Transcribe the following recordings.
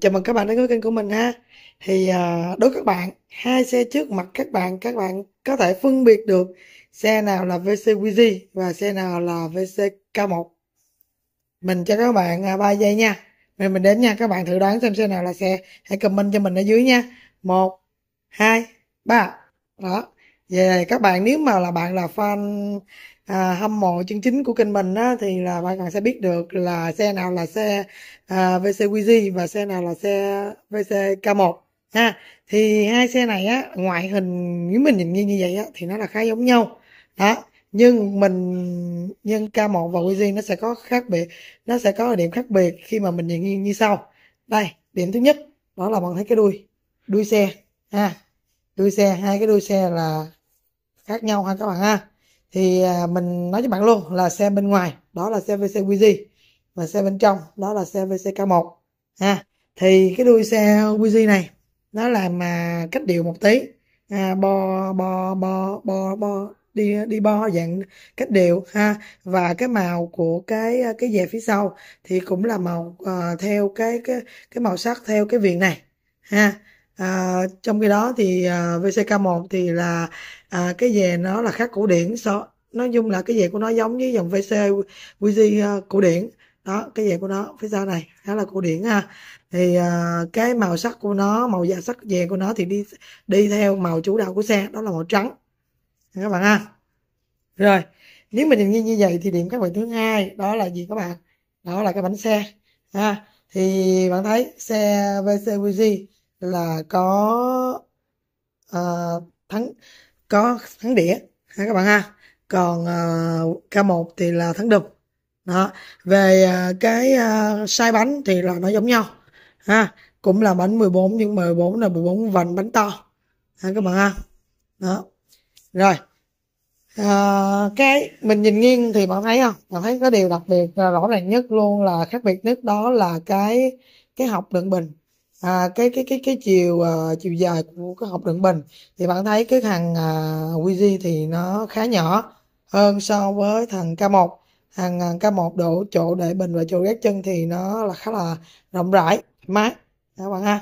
chào mừng các bạn đến với kênh của mình ha thì à, đối các bạn hai xe trước mặt các bạn các bạn có thể phân biệt được xe nào là VC QG và xe nào là VC K1 mình cho các bạn 3 à, giây nha mình mình đến nha các bạn thử đoán xem xe nào là xe hãy comment cho mình ở dưới nha một hai ba đó về các bạn nếu mà là bạn là fan à, hâm mộ chân chính của kênh mình á, thì là bạn còn sẽ biết được là xe nào là xe à, VCQG và xe nào là xe VCK1 ha thì hai xe này á ngoại hình nếu mình nhìn như vậy á thì nó là khá giống nhau đó nhưng mình nhưng K1 và QG nó sẽ có khác biệt nó sẽ có điểm khác biệt khi mà mình nhìn như, như sau đây điểm thứ nhất đó là bạn thấy cái đuôi đuôi xe ha đuôi xe hai cái đuôi xe là khác nhau ha các bạn ha thì à, mình nói với bạn luôn là xe bên ngoài đó là xe VC QZ và xe bên trong đó là xe VCK1 ha thì cái đuôi xe QZ này nó làm mà cách điệu một tí à, bo bo bo bo bo đi đi bo dạng cách điệu ha và cái màu của cái à, cái dè phía sau thì cũng là màu uh, theo cái cái cái màu sắc theo cái viền này ha à, trong cái đó thì uh, VCK1 thì là à, cái về nó là khác cổ điển so nói chung là cái về của nó giống với dòng VC WC à, cổ điển đó cái về của nó phía sau này khá là cổ điển ha thì uh, cái màu sắc của nó màu da dạ sắc về của nó thì đi đi theo màu chủ đạo của xe đó là màu trắng các bạn ha rồi nếu mình nhìn như vậy thì điểm các bạn thứ hai đó là gì các bạn đó là cái bánh xe ha thì bạn thấy xe Vc VCWG là có uh, thắng có thắng đĩa ha các bạn ha còn uh, ờ, K1 thì là thắng đục đó về uh, cái uh, ờ, sai bánh thì là nó giống nhau ha cũng là bánh 14 nhưng 14 là 14 vành bánh to ha các bạn ha đó rồi uh, cái mình nhìn nghiêng thì bạn thấy không bạn thấy có điều đặc biệt rõ ràng nhất luôn là khác biệt nhất đó là cái cái học đựng bình à, cái cái cái cái chiều à, chiều dài của cái hộp đựng bình thì bạn thấy cái thằng à, ờ, Wheezy thì nó khá nhỏ hơn so với thằng K1 thằng ờ, K1 độ chỗ để bình và chỗ gác chân thì nó là khá là rộng rãi mát các bạn ha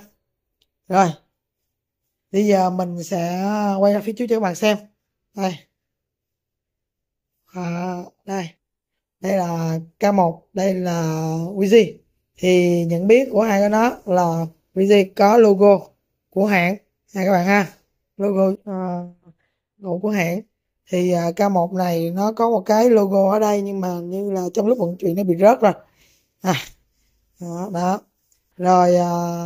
rồi bây giờ mình sẽ quay ra phía trước cho các bạn xem đây à, đây đây là K1 đây là Wheezy thì nhận biết của hai cái đó là VZ có logo của hãng nha các bạn ha logo uh, của hãng thì uh, ờ, K1 này nó có một cái logo ở đây nhưng mà như là trong lúc vận chuyển nó bị rớt rồi à, đó, đó rồi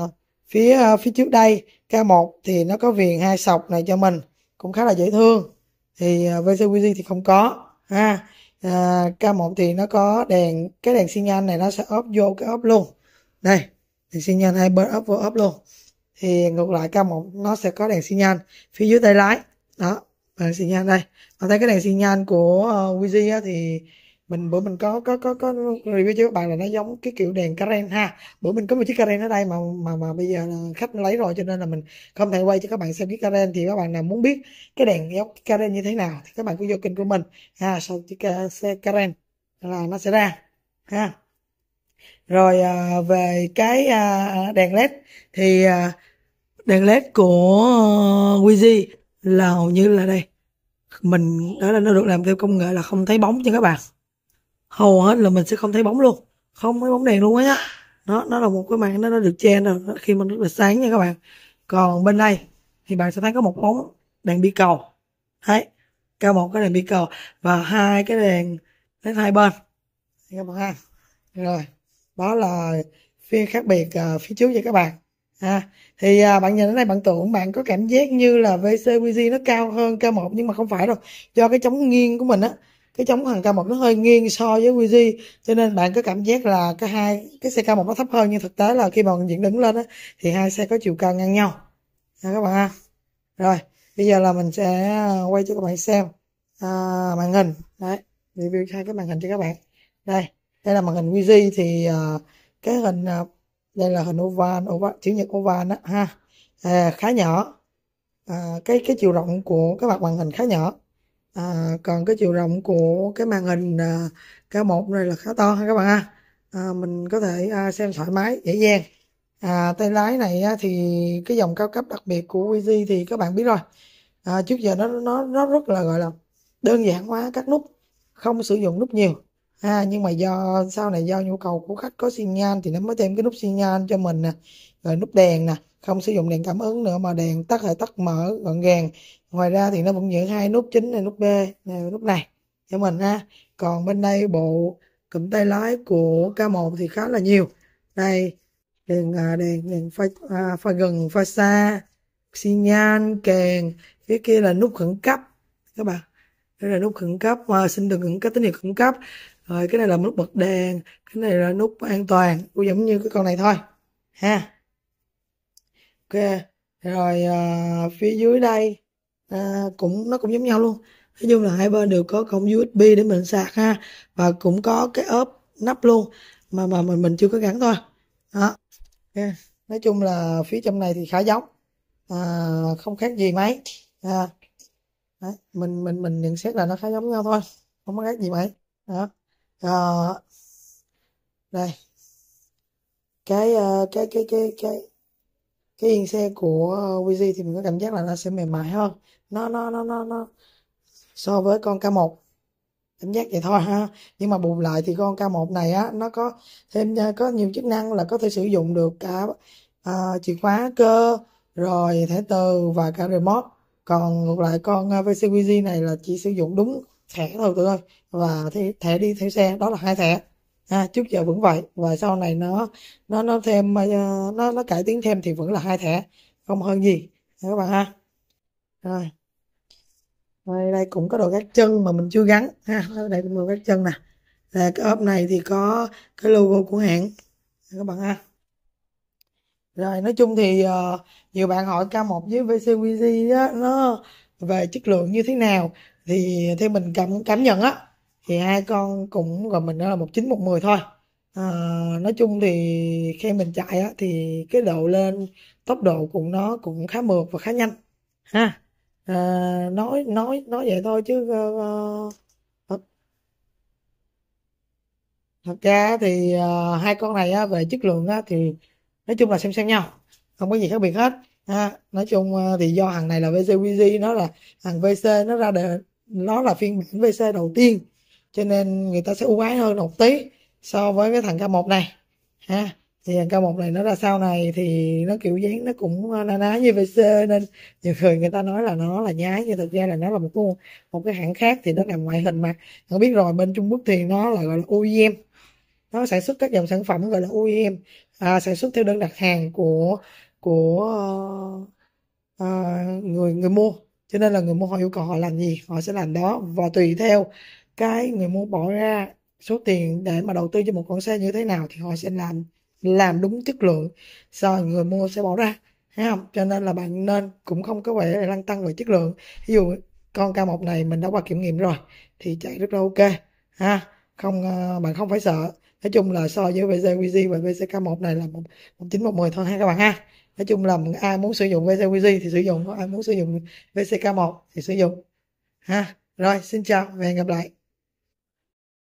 uh, phía uh, phía trước đây K1 thì nó có viền hai sọc này cho mình cũng khá là dễ thương thì uh, VCQG thì không có ha à, K1 thì nó có đèn cái đèn xi nhan này nó sẽ ốp vô cái ốp luôn đây đèn xi nhan hay bên up vô up luôn thì ngược lại ca một nó sẽ có đèn xi nhan phía dưới tay lái đó đèn xi nhan đây bạn thấy cái đèn xi nhan của uh, á, thì mình bữa mình có có có có review cho các bạn là nó giống cái kiểu đèn Karen ha bữa mình có một chiếc Karen ở đây mà mà mà bây giờ khách lấy rồi cho nên là mình không thể quay cho các bạn xem cái Karen thì các bạn nào muốn biết cái đèn giống Karen như thế nào thì các bạn cứ vô kênh của mình ha sau chiếc ờ, xe Karen là nó sẽ ra ha rồi à, về cái à, đèn led thì à, đèn led của ờ, Wheezy là hầu như là đây mình đó là nó được làm theo công nghệ là không thấy bóng nha các bạn hầu hết là mình sẽ không thấy bóng luôn không thấy bóng đèn luôn á nó nó là một cái màn nó nó được che rồi khi mà nó được sáng nha các bạn còn bên đây thì bạn sẽ thấy có một bóng đèn bi cầu đấy cao một cái đèn bi cầu và hai cái đèn đến hai bên các bạn ha rồi đó là phiên khác biệt uh, phía trước cho các bạn à, thì à, bạn nhìn đến đây bạn tưởng bạn có cảm giác như là VCQG nó cao hơn K1 nhưng mà không phải đâu do cái chống nghiêng của mình á cái chống hàng K1 nó hơi nghiêng so với QG cho nên bạn có cảm giác là cái hai cái xe K1 nó thấp hơn nhưng thực tế là khi mà diễn đứng lên á thì hai xe có chiều cao ngang nhau à, các bạn ha rồi bây giờ là mình sẽ à, quay cho các bạn xem à, màn hình đấy review hai cái màn hình cho các bạn đây đây là màn hình WiFi thì ờ, cái hình ờ, đây là hình oval oval chữ nhật oval đó ha à, khá nhỏ à, cái cái chiều rộng của cái mặt màn hình khá nhỏ à, còn cái chiều rộng của cái màn hình à, cái một này là khá to ha các bạn ha à, mình có thể à, xem thoải mái dễ dàng à, tay lái này thì cái dòng cao cấp đặc biệt của WZ thì các bạn biết rồi à, trước giờ nó nó nó rất là gọi là đơn giản hóa các nút không sử dụng nút nhiều ha à, nhưng mà do sau này do nhu cầu của khách có xi nhan thì nó mới thêm cái nút xi nhan cho mình nè rồi nút đèn nè không sử dụng đèn cảm ứng nữa mà đèn tắt hay tắt mở gọn gàng ngoài ra thì nó vẫn giữ hai nút chính là nút B này, nút này cho mình ha còn bên đây bộ cụm tay lái của K1 thì khá là nhiều đây đèn à, đèn đèn pha, à, pha gần pha xa xi nhan kèn phía kia là nút khẩn cấp các bạn đây là nút khẩn cấp mà xin đừng khẩn cấp tín hiệu khẩn cấp rồi cái này là nút bật đèn cái này là nút an toàn cũng giống như cái con này thôi ha ok rồi à, phía dưới đây à, cũng nó cũng giống nhau luôn nói chung là hai bên đều có cổng usb để mình sạc ha và cũng có cái ốp nắp luôn mà mà mình mình chưa có gắn thôi đó okay. nói chung là phía trong này thì khá giống à, không khác gì mấy à, đấy. mình mình mình nhận xét là nó khá giống nhau thôi không có khác gì mấy đó à, đây cái ờ, cái cái cái cái cái yên xe của VZ ờ, thì mình có cảm giác là nó sẽ mềm mại hơn nó nó nó nó nó so với con K1 cảm giác vậy thôi ha nhưng mà bù lại thì con K1 này á nó có thêm có nhiều chức năng là có thể sử dụng được cả à, chìa khóa cơ rồi thẻ từ và cả remote còn ngược lại con VCQG này là chỉ sử dụng đúng thẻ thôi tụi ơi và thẻ, thẻ đi theo xe đó là hai thẻ ha, trước giờ vẫn vậy và sau này nó nó nó thêm ờ, nó nó cải tiến thêm thì vẫn là hai thẻ không hơn gì các bạn ha rồi đây, đây cũng có đồ gác chân mà mình chưa gắn ha đây cũng đồ gác chân nè là cái ốp này thì có cái logo của hãng các bạn ha rồi nói chung thì uh, nhiều bạn hỏi K1 với VCQG đó nó về chất lượng như thế nào thì theo mình cảm cảm nhận á thì hai con cũng gọi mình đó là một chín một mười thôi à, nói chung thì khi mình chạy á, thì cái độ lên tốc độ cũng nó cũng khá mượt và khá nhanh ha à, nói nói nói vậy thôi chứ uh, ờ, thật, thật ra thì uh, hai con này á, về chất lượng á, thì nói chung là xem xem nhau không có gì khác biệt hết ha nói chung uh, thì do hàng này là VCQG nó là hàng VC nó ra đời nó là phiên bản VC đầu tiên cho nên người ta sẽ ưu ái hơn một tí so với cái thằng K1 này ha thì thằng K1 này nó ra sau này thì nó kiểu dáng nó cũng ờ, na ná như VC nên nhiều người người ta nói là nó là nhái nhưng thực ra là nó là một cái, một cái hãng khác thì nó làm ngoại hình mà không biết rồi bên Trung Quốc thì nó là gọi là OEM nó sản xuất các dòng sản phẩm gọi là OEM à, sản xuất theo đơn đặt hàng của của uh, uh, người người mua cho nên là người mua họ yêu cầu họ làm gì họ sẽ làm đó và tùy theo cái người mua bỏ ra số tiền để mà đầu tư cho một con xe như thế nào thì họ sẽ làm làm đúng chất lượng rồi người mua sẽ bỏ ra thấy không cho nên là bạn nên cũng không có vẻ lăng tăng về chất lượng ví dụ con K1 này mình đã qua kiểm nghiệm rồi thì chạy rất là ok ha không ờ, bạn không phải sợ nói chung là so với VCQG và VCK1 này là một, một chín một mười thôi ha các bạn ha nói chung là ai muốn sử dụng VCQG thì sử dụng ai muốn sử dụng VCK1 thì sử dụng ha rồi xin chào và hẹn gặp lại